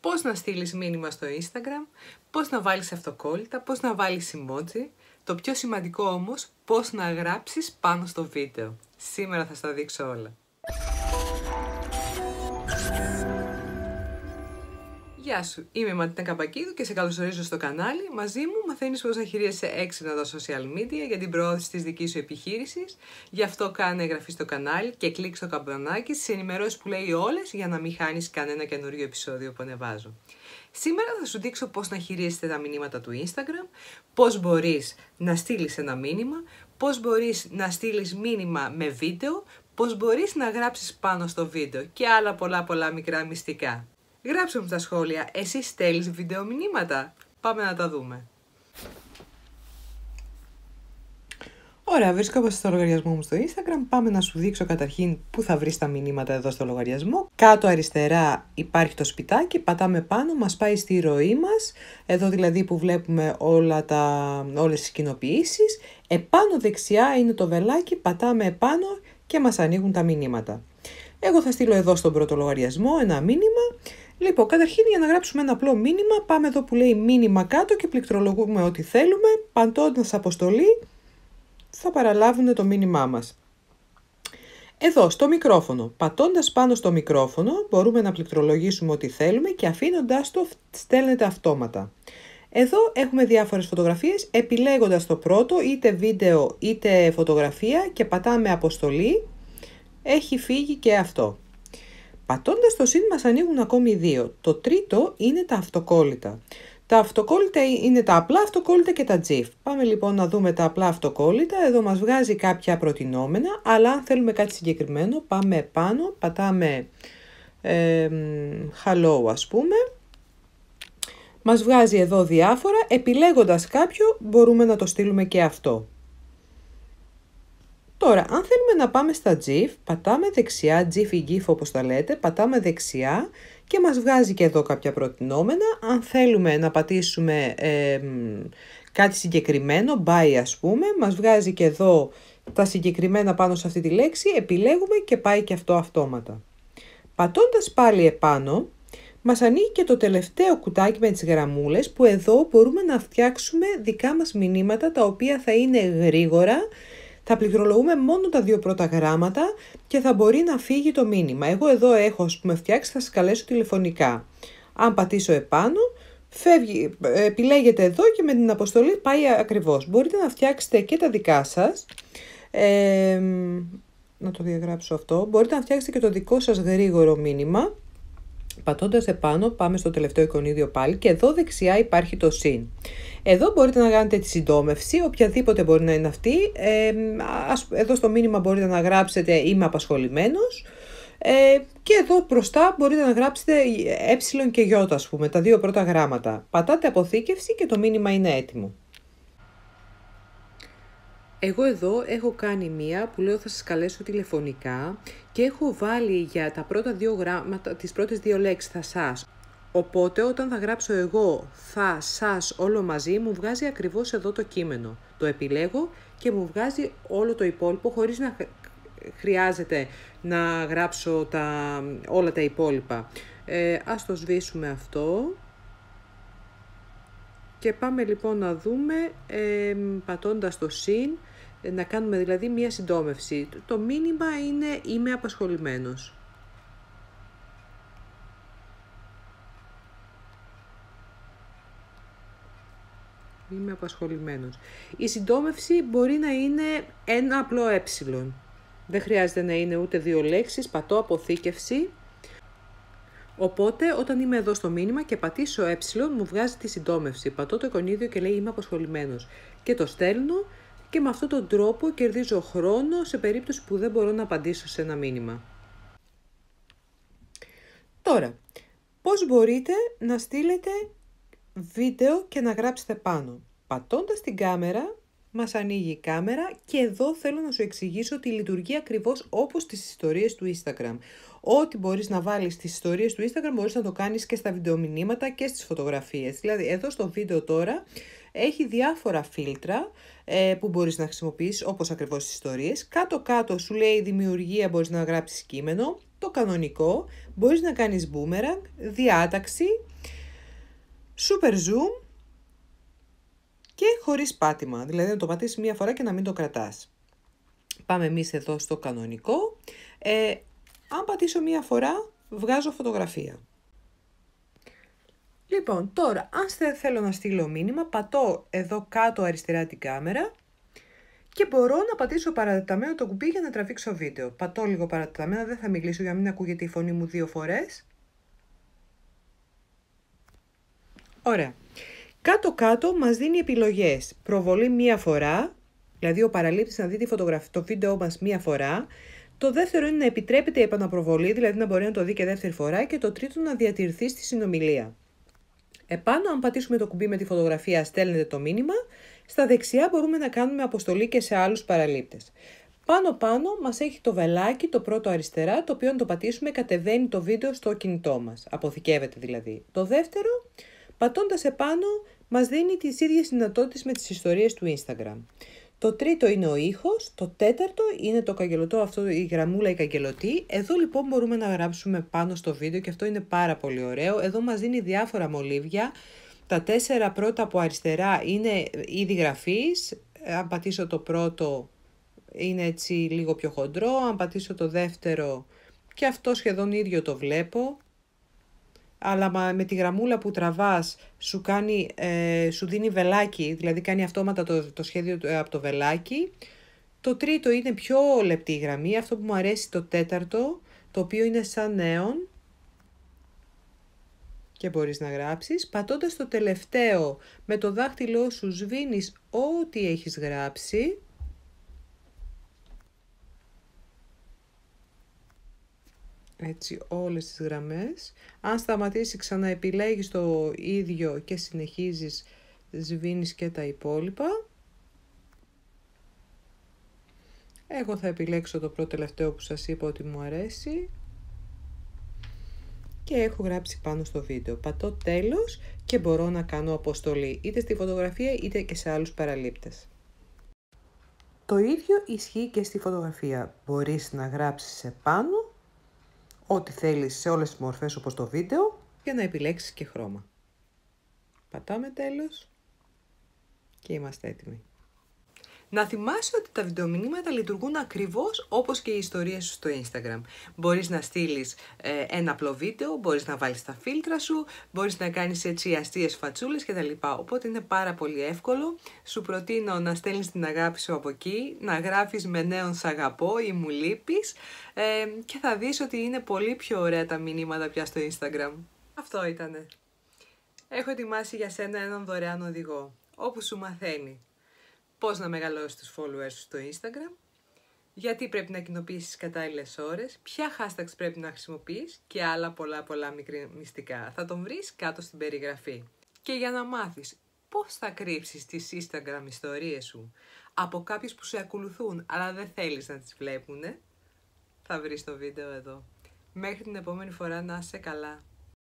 πώς να στείλεις μήνυμα στο Instagram, πώς να βάλεις αυτοκόλλητα, πώς να βάλεις emoji. Το πιο σημαντικό όμως, πώς να γράψεις πάνω στο βίντεο. Σήμερα θα σας τα δείξω όλα. Γεια σου, είμαι η Ματίνα Καπακίδου και σε καλωσορίζω στο κανάλι. Μαζί μου μαθαίνεις πώς να χειρίζεσαι έξυπνα τα social media για την προώθηση της δικής σου επιχείρησης. Γι' αυτό κάνε εγγραφή στο κανάλι και κλικ στο καμπανάκι στις ενημερώσεις που λέει όλες για να μην χάνεις κανένα καινούριο επεισόδιο που ανεβάζω. Σήμερα θα σου δείξω πώς να χειρίζεσαι τα μηνύματα του Instagram, πώς μπορείς να στείλεις ένα μήνυμα, πώς μπορείς να στείλεις μήνυμα με βίντεο, πώς μπορείς να γράψεις πάνω στο βίντεο και άλλα πολλά πολλά μικρά μυστικά. Γράψτε μου στα σχόλια, εσύ στέλνεις βίντεο μηνύματα. Πάμε να τα δούμε. Ωραία, βρίσκομαι στο λογαριασμό μου στο Instagram. Πάμε να σου δείξω καταρχήν πού θα βρεις τα μηνύματα εδώ στο λογαριασμό. Κάτω αριστερά υπάρχει το σπιτάκι, πατάμε πάνω, μας πάει στη ροή μας. Εδώ δηλαδή που βλέπουμε όλα τα, όλες τις κοινοποιήσεις. Επάνω δεξιά είναι το βελάκι, πατάμε επάνω και μας ανοίγουν τα μηνύματα. Εγώ θα στείλω εδώ στον πρώτο λογαριασμό ένα μήνυμα Λοιπόν, καταρχήν για να γράψουμε ένα απλό μήνυμα, πάμε εδώ που λέει μήνυμα κάτω και πληκτρολογούμε ό,τι θέλουμε, Παντώντας αποστολή θα παραλάβουν το μήνυμά μας. Εδώ, στο μικρόφωνο. Πατώντας πάνω στο μικρόφωνο μπορούμε να πληκτρολογήσουμε ό,τι θέλουμε και αφήνοντας το στέλνετε αυτόματα. Εδώ έχουμε διάφορες φωτογραφίες, επιλέγοντας το πρώτο, είτε βίντεο είτε φωτογραφία και πατάμε αποστολή. Έχει φύγει και αυτό. Πατώντας το συν μας ανοίγουν ακόμη δύο. Το τρίτο είναι τα αυτοκόλλητα. Τα αυτοκόλλητα είναι τα απλά αυτοκόλλητα και τα τζιφ. Πάμε λοιπόν να δούμε τα απλά αυτοκόλλητα. Εδώ μας βγάζει κάποια προτινόμενα, αλλά αν θέλουμε κάτι συγκεκριμένο πάμε πάνω, πατάμε ε, hello ας πούμε. Μας βγάζει εδώ διάφορα, επιλέγοντας κάποιο μπορούμε να το στείλουμε και αυτό. Τώρα, αν θέλουμε να πάμε στα GIF, πατάμε δεξιά, GIF ή GIF όπως τα λέτε, πατάμε δεξιά και μας βγάζει και εδώ κάποια προτινόμενα. Αν θέλουμε να πατήσουμε κάτι συγκεκριμένο, buy ας πούμε, μας βγάζει και εδώ τα συγκεκριμένα πάνω σε αυτή τη λέξη, επιλέγουμε και πάει και αυτό αυτόματα. Πατώντας πάλι επάνω, μας ανοίγει και το τελευταίο κουτάκι με τις γραμμούλες που εδώ μπορούμε να φτιάξουμε δικά μας μηνύματα τα οποία θα είναι γρήγορα θα πληκτρολογούμε μόνο τα δύο πρώτα γράμματα και θα μπορεί να φύγει το μήνυμα. Εγώ εδώ έχω ας πούμε φτιάξει, θα σας καλέσω τηλεφωνικά. Αν πατήσω επάνω, φεύγει, ε, επιλέγετε εδώ και με την αποστολή πάει ακριβώς. Μπορείτε να φτιάξετε και τα δικά σας. να το διαγράψω αυτό. Μπορείτε να φτιάξετε και το δικό σας γρήγορο μήνυμα Πατώντας επάνω πάμε στο τελευταίο εικονίδιο πάλι και εδώ δεξιά υπάρχει το συν. Εδώ μπορείτε να κάνετε τη συντόμευση, οποιαδήποτε μπορεί να είναι αυτή. Ε, εδώ στο μήνυμα μπορείτε να γράψετε «Είμαι απασχολημένος». Ε, και εδώ μπροστά μπορείτε να γράψετε ε, ε και ι, ας πούμε, τα δύο πρώτα γράμματα. Πατάτε αποθήκευση και το μήνυμα είναι έτοιμο. Εγώ εδώ έχω κάνει μία που λέω θα σας καλέσω τηλεφωνικά και έχω βάλει για τα πρώτα δύο γράμματα, τις πρώτες δύο λέξεις θα σας. Οπότε όταν θα γράψω εγώ θα σας όλο μαζί μου βγάζει ακριβώς εδώ το κείμενο. Το επιλέγω και μου βγάζει όλο το υπόλοιπο χωρίς να χρειάζεται να γράψω τα, όλα τα υπόλοιπα. Ε, ας το σβήσουμε αυτό. Και πάμε λοιπόν να δούμε ε, πατώντας το συν, ε, να κάνουμε δηλαδή μία συντόμευση. Το μήνυμα είναι είμαι απασχολημένος. Είμαι απασχολημένος. Η συντόμευση μπορεί να είναι ένα απλό ε. Δεν χρειάζεται να είναι ούτε δύο λέξεις, πατώ αποθήκευση Οπότε, όταν είμαι εδώ στο μήνυμα και πατήσω ε, μου βγάζει τη συντόμευση. Πατώ το εικονίδιο και λέει είμαι απασχολημένος. Και το στέλνω και με αυτόν τον τρόπο κερδίζω χρόνο σε περίπτωση που δεν μπορώ να απαντήσω σε ένα μήνυμα. Τώρα, πώς μπορείτε να στείλετε βίντεο και να γράψετε πάνω. Πατώντας την κάμερα, μας ανοίγει η κάμερα και εδώ θέλω να σου εξηγήσω ότι λειτουργεί ακριβώς όπως τις ιστορίες του Instagram ό,τι μπορείς να βάλεις στις ιστορίες του Instagram μπορείς να το κάνεις και στα βιντεομηνύματα και στις φωτογραφίες. Δηλαδή, εδώ στο βίντεο τώρα έχει διάφορα φίλτρα ε, που μπορείς να χρησιμοποιήσεις όπως ακριβώς τις ιστορίες. Κάτω-κάτω σου λέει δημιουργία, μπορείς να γράψεις κείμενο, το κανονικό, μπορείς να κάνεις boomerang, διάταξη, super zoom και χωρίς πάτημα, δηλαδή να το πατήσεις μία φορά και να μην το κρατάς. Πάμε εμείς εδώ στο κανονικό. Ε, αν πατήσω μία φορά, βγάζω φωτογραφία. Λοιπόν, τώρα, αν θέλω να στείλω μήνυμα, πατώ εδώ κάτω αριστερά την κάμερα και μπορώ να πατήσω παρατεταμένο το κουμπί για να τραβήξω βίντεο. Πατώ λίγο παρατεταμένο, δεν θα μιλήσω για να μην ακούγεται η φωνή μου δύο φορές. Ωραία. Κάτω-κάτω μας δίνει επιλογές. Προβολή μία φορά, δηλαδή ο παραλήπτης να δει το βίντεο μας μία φορά. Το δεύτερο είναι να επιτρέπεται η επαναπροβολή, δηλαδή να μπορεί να το δει και δεύτερη φορά. Και το τρίτο να διατηρηθεί στη συνομιλία. Επάνω, αν πατήσουμε το κουμπί με τη φωτογραφία, στέλνετε το μήνυμα. Στα δεξιά μπορούμε να κάνουμε αποστολή και σε άλλους παραλήπτες. Πάνω πάνω μας έχει το βελάκι, το πρώτο αριστερά, το οποίο αν το πατήσουμε κατεβαίνει το βίντεο στο κινητό μας. Αποθηκεύεται δηλαδή. Το δεύτερο, πατώντας επάνω, μας δίνει τις ίδιες δυνατότητες με τις ιστορίες του Instagram. Το τρίτο είναι ο ήχος, το τέταρτο είναι το καγκελωτό, αυτό η γραμμούλα η καγκελωτή. Εδώ λοιπόν μπορούμε να γράψουμε πάνω στο βίντεο και αυτό είναι πάρα πολύ ωραίο. Εδώ μας δίνει διάφορα μολύβια. Τα τέσσερα πρώτα από αριστερά είναι ήδη γραφής. Αν πατήσω το πρώτο είναι έτσι λίγο πιο χοντρό, αν πατήσω το δεύτερο και αυτό σχεδόν ίδιο το βλέπω αλλά με τη γραμμούλα που τραβάς σου, κάνει, ε, σου δίνει βελάκι, δηλαδή κάνει αυτόματα το, το σχέδιο ε, από το βελάκι. Το τρίτο είναι πιο λεπτή γραμμή, αυτό που μου αρέσει το τέταρτο, το οποίο είναι σαν νέον και μπορείς να γράψεις. Πατώντας το τελευταίο με το δάχτυλό σου σβήνεις ό,τι έχεις γράψει έτσι όλες τις γραμμές. Αν σταματήσει ξανά επιλέγεις το ίδιο και συνεχίζεις σβήνεις και τα υπόλοιπα. Εγώ θα επιλέξω το πρώτο τελευταίο που σας είπα ότι μου αρέσει και έχω γράψει πάνω στο βίντεο. Πατώ τέλος και μπορώ να κάνω αποστολή είτε στη φωτογραφία είτε και σε άλλους παραλήπτες. Το ίδιο ισχύει και στη φωτογραφία. Μπορείς να γράψεις επάνω ό,τι θέλεις σε όλες τις μορφές όπως το βίντεο για να επιλέξεις και χρώμα. Πατάμε τέλος και είμαστε έτοιμοι. Να θυμάσαι ότι τα βιντεομηνύματα λειτουργούν ακριβώς όπως και οι ιστορίες σου στο Instagram. Μπορείς να στείλεις ε, ένα απλό βίντεο, μπορείς να βάλεις τα φίλτρα σου, μπορείς να κάνεις έτσι αστείες φατσούλες κτλ. Οπότε είναι πάρα πολύ εύκολο. Σου προτείνω να στέλνεις την αγάπη σου από εκεί, να γράφεις με νέον σ' αγαπώ ή μου λείπεις ε, και θα δεις ότι είναι πολύ πιο ωραία τα μηνύματα πια στο Instagram. Αυτό ήτανε. Έχω ετοιμάσει για σένα έναν δωρεάν οδηγό, όπου σου μαθαίνει πώς να μεγαλώσεις τους followers σου στο Instagram, γιατί πρέπει να κοινοποιήσεις κατάλληλες ώρες, ποια hashtags πρέπει να χρησιμοποιείς και άλλα πολλά πολλά μικρή μυστικά. Θα τον βρεις κάτω στην περιγραφή. Και για να μάθεις πώς θα κρύψεις τις Instagram ιστορίες σου από κάποιους που σε ακολουθούν αλλά δεν θέλεις να τις βλέπουν, θα βρεις το βίντεο εδώ. Μέχρι την επόμενη φορά να είσαι καλά.